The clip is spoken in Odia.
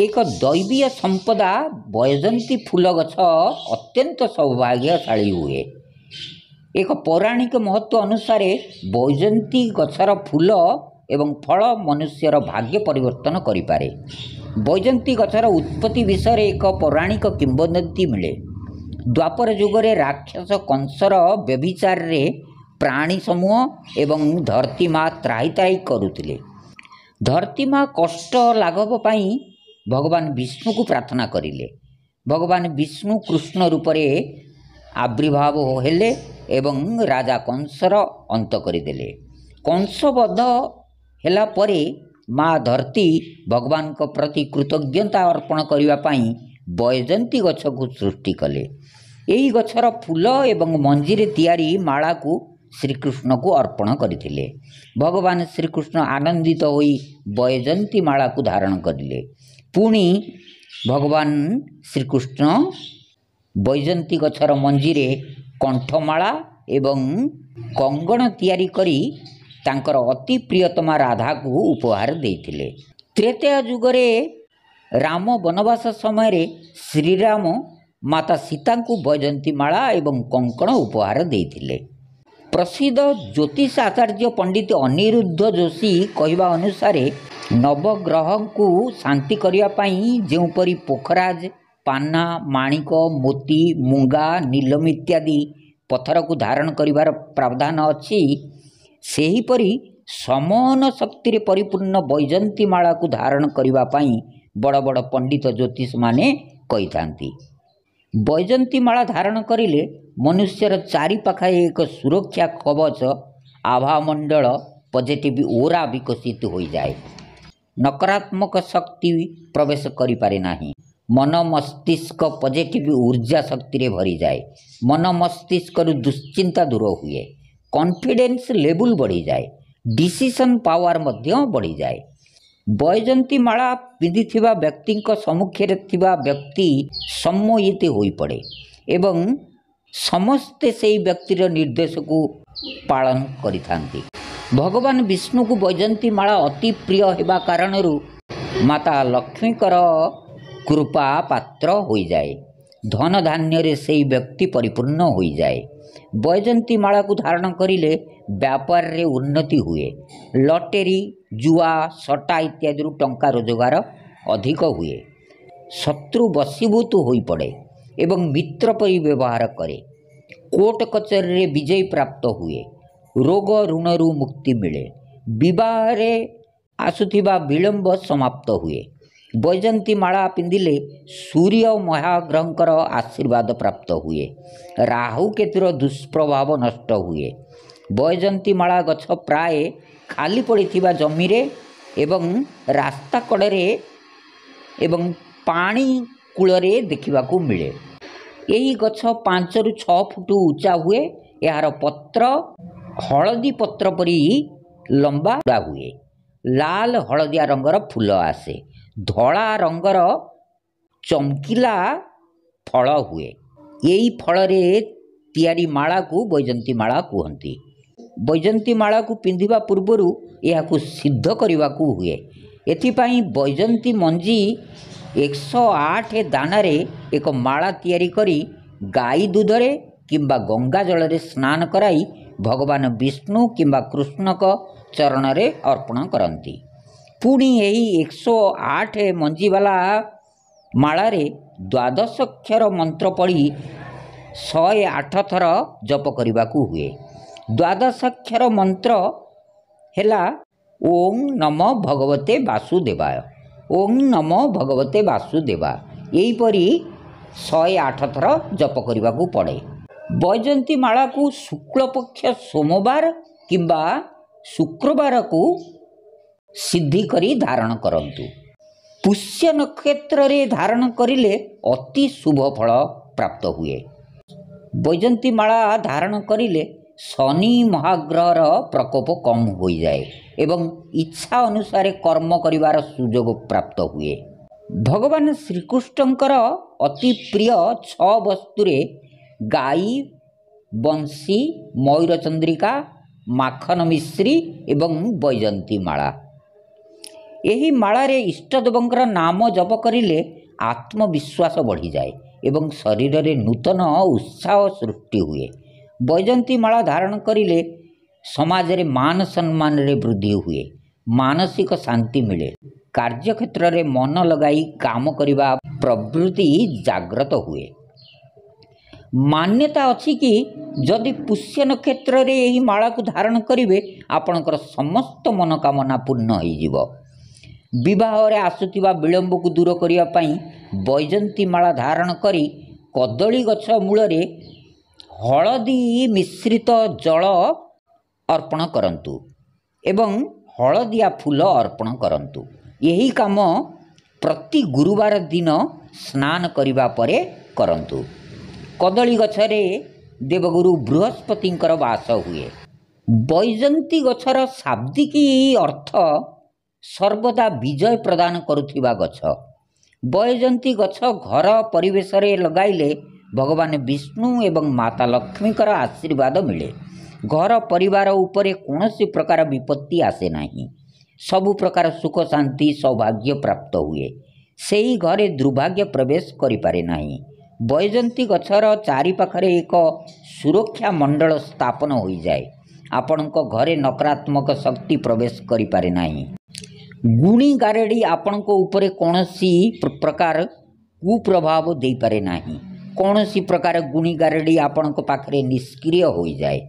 ଏକ ଦୈବୀୟ ସମ୍ପଦା ବୟଜନ୍ତୀ ଫୁଲ ଗଛ ଅତ୍ୟନ୍ତ ସୌଭାଗ୍ୟଶାଳୀ ହୁଏ ଏକ ପୌରାଣିକ ମହତ୍ଵ ଅନୁସାରେ ବୈଜନ୍ତୀ ଗଛର ଫୁଲ ଏବଂ ଫଳ ମନୁଷ୍ୟର ଭାଗ୍ୟ ପରିବର୍ତ୍ତନ କରିପାରେ ବୈଜନ୍ତୀ ଗଛର ଉତ୍ପତ୍ତି ବିଷୟରେ ଏକ ପୌରାଣିକ କିମ୍ବଦନ୍ତୀ ମିଳେ ଦ୍ୱାପର ଯୁଗରେ ରାକ୍ଷସ କଂସର ବ୍ୟଭିଚାରରେ ପ୍ରାଣୀ ସମୂହ ଏବଂ ଧରତୀ ମା' ତ୍ରାହି ତ୍ରାହି କରୁଥିଲେ ଧରତୀ ମା' କଷ୍ଟ ଲାଘବ ପାଇଁ ଭଗବାନ ବିଷ୍ଣୁକୁ ପ୍ରାର୍ଥନା କରିଲେ ଭଗବାନ ବିଷ୍ଣୁ କୃଷ୍ଣ ରୂପରେ ଆବିର୍ଭାବ ହେଲେ ଏବଂ ରାଜା କଂସର ଅନ୍ତ କରିଦେଲେ କଂସବଦ୍ଧ ହେଲା ପରେ ମା' ଧରତୀ ଭଗବାନଙ୍କ ପ୍ରତି କୃତଜ୍ଞତା ଅର୍ପଣ କରିବା ପାଇଁ ବୈଜନ୍ତୀ ଗଛକୁ ସୃଷ୍ଟି କଲେ ଏହି ଗଛର ଫୁଲ ଏବଂ ମଞ୍ଜିରେ ତିଆରି ମାଳାକୁ ଶ୍ରୀକୃଷ୍ଣକୁ ଅର୍ପଣ କରିଥିଲେ ଭଗବାନ ଶ୍ରୀକୃଷ୍ଣ ଆନନ୍ଦିତ ହୋଇ ବୈଜନ୍ତୀ ମାଳାକୁ ଧାରଣ କରିଲେ ପୁଣି ଭଗବାନ ଶ୍ରୀକୃଷ୍ଣ ବୈଜନ୍ତୀ ଗଛର ମଞ୍ଜିରେ କଣ୍ଠମାଳା ଏବଂ କଙ୍ଗଣ ତିଆରି କରି ତାଙ୍କର ଅତି ପ୍ରିୟତମା ରାଧାକୁ ଉପହାର ଦେଇଥିଲେ ତ୍ରେତୟ ଯୁଗରେ ରାମ ବନବାସ ସମୟରେ ଶ୍ରୀରାମ ମାତା ସୀତାଙ୍କୁ ବୈଜନ୍ତୀ ମାଳା ଏବଂ କଙ୍କଣ ଉପହାର ଦେଇଥିଲେ ପ୍ରସିଦ୍ଧ ଜ୍ୟୋତିଷ ଆଚାର୍ଯ୍ୟ ପଣ୍ଡିତ ଅନିରୁଦ୍ଧ ଯୋଶୀ କହିବା ଅନୁସାରେ ନବଗ୍ରହଙ୍କୁ ଶାନ୍ତି କରିବା ପାଇଁ ଯେଉଁପରି ପୋଖରାଜ ପାନା ମାଣିକ ମୋତି ମୁଙ୍ଗା ନୀଲମ ଇତ୍ୟାଦି ପଥରକୁ ଧାରଣ କରିବାର ପ୍ରାବଧାନ ଅଛି ସେହିପରି ସମନ ଶକ୍ତିରେ ପରିପୂର୍ଣ୍ଣ ବୈଜନ୍ତୀ ମାଳାକୁ ଧାରଣ କରିବା ପାଇଁ ବଡ଼ ବଡ଼ ପଣ୍ଡିତ ଜ୍ୟୋତିଷମାନେ କହିଥାନ୍ତି ବୈଜନ୍ତୀ ମାଳା ଧାରଣ କରିଲେ ମନୁଷ୍ୟର ଚାରିପାଖରେ ଏକ ସୁରକ୍ଷା କବଚ ଆଭାମଣ୍ଡଳ ପଜିଟିଭ୍ ଓରା ବିକଶିତ ହୋଇଯାଏ ନକାରାତ୍ମକ ଶକ୍ତି ପ୍ରବେଶ କରିପାରେ ନାହିଁ ମନ ମସ୍ତିଷ୍କ ପଜିଟିଭ୍ ଉର୍ଜା ଶକ୍ତିରେ ଭରିଯାଏ ମନ ମସ୍ତିଷ୍କରୁ ଦୁଶ୍ଚିନ୍ତା ଦୂର ହୁଏ କନଫିଡେନ୍ସ ଲେବୁଲ ବଢ଼ିଯାଏ ଡିସିସନ୍ ପାୱାର ମଧ୍ୟ ବଢ଼ିଯାଏ ବୈଜନ୍ତୀ ମାଳା ପିନ୍ଧିଥିବା ବ୍ୟକ୍ତିଙ୍କ ସମ୍ମୁଖରେ ଥିବା ବ୍ୟକ୍ତି ସମ୍ମୋହିତ ହୋଇପଡ଼େ ଏବଂ ସମସ୍ତେ ସେହି ବ୍ୟକ୍ତିର ନିର୍ଦ୍ଦେଶକୁ ପାଳନ କରିଥାନ୍ତି ଭଗବାନ ବିଷ୍ଣୁକୁ ବୈଜନ୍ତୀ ମାଳା ଅତି ପ୍ରିୟ ହେବା କାରଣରୁ ମାତା ଲକ୍ଷ୍ମୀଙ୍କର କୃପା ପାତ୍ର ହୋଇଯାଏ ଧନ ଧାନ୍ୟରେ ସେହି ବ୍ୟକ୍ତି ପରିପୂର୍ଣ୍ଣ ହୋଇଯାଏ ବୈଜନ୍ତୀ ମାଳାକୁ ଧାରଣ କରିଲେ ବ୍ୟାପାରରେ ଉନ୍ନତି ହୁଏ ଲଟେରୀ ଜୁଆ ସଟା ଇତ୍ୟାଦିରୁ ଟଙ୍କା ରୋଜଗାର ଅଧିକ ହୁଏ ଶତ୍ରୁ ବଶୀଭୂତ ହୋଇପଡ଼େ ଏବଂ ମିତ୍ର ପରି ବ୍ୟବହାର କରେ କୋର୍ଟ କଚେରୀରେ ବିଜୟୀ ପ୍ରାପ୍ତ ହୁଏ ରୋଗ ଋଣରୁ ମୁକ୍ତି ମିଳେ ବିବାହରେ ଆସୁଥିବା ବିଳମ୍ବ ସମାପ୍ତ ହୁଏ ବୈଜନ୍ତୀ ମାଳା ପିନ୍ଧିଲେ ସୂର୍ଯ୍ୟ ମହାଗ୍ରହଙ୍କର ଆଶୀର୍ବାଦ ପ୍ରାପ୍ତ ହୁଏ ରାହୁ କେତୁର ଦୁଷ୍ପ୍ରଭାବ ନଷ୍ଟ ହୁଏ ବୈଜନ୍ତୀ ମାଳା ଗଛ ପ୍ରାୟ ଖାଲି ପଡ଼ିଥିବା ଜମିରେ ଏବଂ ରାସ୍ତା କଡ଼ରେ ଏବଂ ପାଣି କୂଳରେ ଦେଖିବାକୁ ମିଳେ ଏହି ଗଛ ପାଞ୍ଚରୁ ଛଅ ଫୁଟ ଉଚ୍ଚା ହୁଏ ଏହାର ପତ୍ର ହଳଦୀ ପତ୍ର ପରି ଲମ୍ବା ଉଡ଼ା ହୁଏ ଲାଲ ହଳଦିଆ ରଙ୍ଗର ଫୁଲ ଆସେ ଧଳା ରଙ୍ଗର ଚମକିଲା ଫଳ ହୁଏ ଏଇ ଫଳରେ ତିଆରି ମାଳାକୁ ବୈଜନ୍ତୀ ମାଳା କୁହନ୍ତି ବୈଜନ୍ତୀ ମାଳାକୁ ପିନ୍ଧିବା ପୂର୍ବରୁ ଏହାକୁ ସିଦ୍ଧ କରିବାକୁ ହୁଏ ଏଥିପାଇଁ ବୈଜନ୍ତୀ ମଞ୍ଜି ଏକଶହ ଆଠ ଦାନାରେ ଏକ ମାଳା ତିଆରି କରି ଗାଈ ଦୁଧରେ କିମ୍ବା ଗଙ୍ଗା ଜଳରେ ସ୍ନାନ କରାଇ ଭଗବାନ ବିଷ୍ଣୁ କିମ୍ବା କୃଷ୍ଣଙ୍କ ଚରଣରେ ଅର୍ପଣ କରନ୍ତି ପୁଣି ଏହି ଏକଶହ ଆଠ ମଞ୍ଜିବାଲା ମାଳାରେ ଦ୍ୱାଦଶକ୍ଷର ମନ୍ତ୍ର ପଢ଼ି ଶହେ ଆଠ ଥର ଜପ କରିବାକୁ ହୁଏ ଦ୍ୱାଦଶକ୍ଷର ମନ୍ତ୍ର ହେଲା ଓଂ ନମ ଭଗବତେ ବାସୁଦେବାୟ ଓଂ ନମ ଭଗବତେ ବାସୁଦେବା ଏହିପରି ଶହେ ଆଠ ଥର ଜପ କରିବାକୁ ପଡ଼େ ବୈଜନ୍ତୀ ମାଳାକୁ ଶୁକ୍ଳପକ୍ଷ ସୋମବାର କିମ୍ବା ଶୁକ୍ରବାରକୁ ସିଦ୍ଧି କରି ଧାରଣ କରନ୍ତୁ ପୁଷ୍ୟ ନକ୍ଷତ୍ରରେ ଧାରଣ କରିଲେ ଅତି ଶୁଭ ଫଳ ପ୍ରାପ୍ତ ହୁଏ ବୈଜନ୍ତୀ ମାଳା ଧାରଣ କରିଲେ ଶନି ମହାଗ୍ରହର ପ୍ରକୋପ କମ୍ ହୋଇଯାଏ ଏବଂ ଇଚ୍ଛା ଅନୁସାରେ କର୍ମ କରିବାର ସୁଯୋଗ ପ୍ରାପ୍ତ ହୁଏ ଭଗବାନ ଶ୍ରୀକୃଷ୍ଣଙ୍କର ଅତି ପ୍ରିୟ ଛଅ ବସ୍ତୁରେ ଗାଈ ବଂଶୀ ମୟୂରଚନ୍ଦ୍ରିକା ମାଖନ ମିଶ୍ରୀ ଏବଂ ବୈଜନ୍ତୀ ମାଳା ଏହି ମାଳାରେ ଇଷ୍ଟଦେବଙ୍କର ନାମ ଜପ କରିଲେ ଆତ୍ମବିଶ୍ୱାସ ବଢ଼ିଯାଏ ଏବଂ ଶରୀରରେ ନୂତନ ଉତ୍ସାହ ସୃଷ୍ଟି ହୁଏ ବୈଜନ୍ତୀ ମାଳା ଧାରଣ କରିଲେ ସମାଜରେ ମାନ ସମ୍ମାନରେ ବୃଦ୍ଧି ହୁଏ ମାନସିକ ଶାନ୍ତି ମିଳେ କାର୍ଯ୍ୟକ୍ଷେତ୍ରରେ ମନ ଲଗାଇ କାମ କରିବା ପ୍ରଭୃତି ଜାଗ୍ରତ ହୁଏ ମାନ୍ୟତା ଅଛି କି ଯଦି ପୁଷ୍ୟ ନକ୍ଷତ୍ରରେ ଏହି ମାଳାକୁ ଧାରଣ କରିବେ ଆପଣଙ୍କର ସମସ୍ତ ମନୋକାମନା ପୂର୍ଣ୍ଣ ହୋଇଯିବ ବିବାହରେ ଆସୁଥିବା ବିଳମ୍ବକୁ ଦୂର କରିବା ପାଇଁ ବୈଜନ୍ତୀ ମାଳା ଧାରଣ କରି କଦଳୀ ଗଛ ମୂଳରେ ହଳଦୀ ମିଶ୍ରିତ ଜଳ ଅର୍ପଣ କରନ୍ତୁ ଏବଂ ହଳଦିଆ ଫୁଲ ଅର୍ପଣ କରନ୍ତୁ ଏହି କାମ ପ୍ରତି ଗୁରୁବାର ଦିନ ସ୍ନାନ କରିବା ପରେ କରନ୍ତୁ କଦଳୀ ଗଛରେ ଦେବଗୁରୁ ବୃହସ୍ପତିଙ୍କର ବାସ ହୁଏ ବୈଜନ୍ତୀ ଗଛର ଶାବ୍ଦିକୀ ଅର୍ଥ ସର୍ବଦା ବିଜୟ ପ୍ରଦାନ କରୁଥିବା ଗଛ ବୈଜନ୍ତୀ ଗଛ ଘର ପରିବେଶରେ ଲଗାଇଲେ ଭଗବାନ ବିଷ୍ଣୁ ଏବଂ ମାତା ଲକ୍ଷ୍ମୀଙ୍କର ଆଶୀର୍ବାଦ ମିଳେ ଘର ପରିବାର ଉପରେ କୌଣସି ପ୍ରକାର ବିପତ୍ତି ଆସେ ନାହିଁ ସବୁ ପ୍ରକାର ସୁଖ ଶାନ୍ତି ସୌଭାଗ୍ୟ ପ୍ରାପ୍ତ ହୁଏ ସେହି ଘରେ ଦୁର୍ଭାଗ୍ୟ ପ୍ରବେଶ କରିପାରେ ନାହିଁ ବୈଜନ୍ତୀ ଗଛର ଚାରିପାଖରେ ଏକ ସୁରକ୍ଷା ମଣ୍ଡଳ ସ୍ଥାପନ ହୋଇଯାଏ ଆପଣଙ୍କ ଘରେ ନକାରାତ୍ମକ ଶକ୍ତି ପ୍ରବେଶ କରିପାରେ ନାହିଁ ଗୁଣି ଗାରେଡ଼ି ଆପଣଙ୍କ ଉପରେ କୌଣସି ପ୍ରକାର କୁପ୍ରଭାବ ଦେଇପାରେ ନାହିଁ କୌଣସି ପ୍ରକାର ଗୁଣି ଗାରେଡ଼ି ଆପଣଙ୍କ ପାଖରେ ନିଷ୍କ୍ରିୟ ହୋଇଯାଏ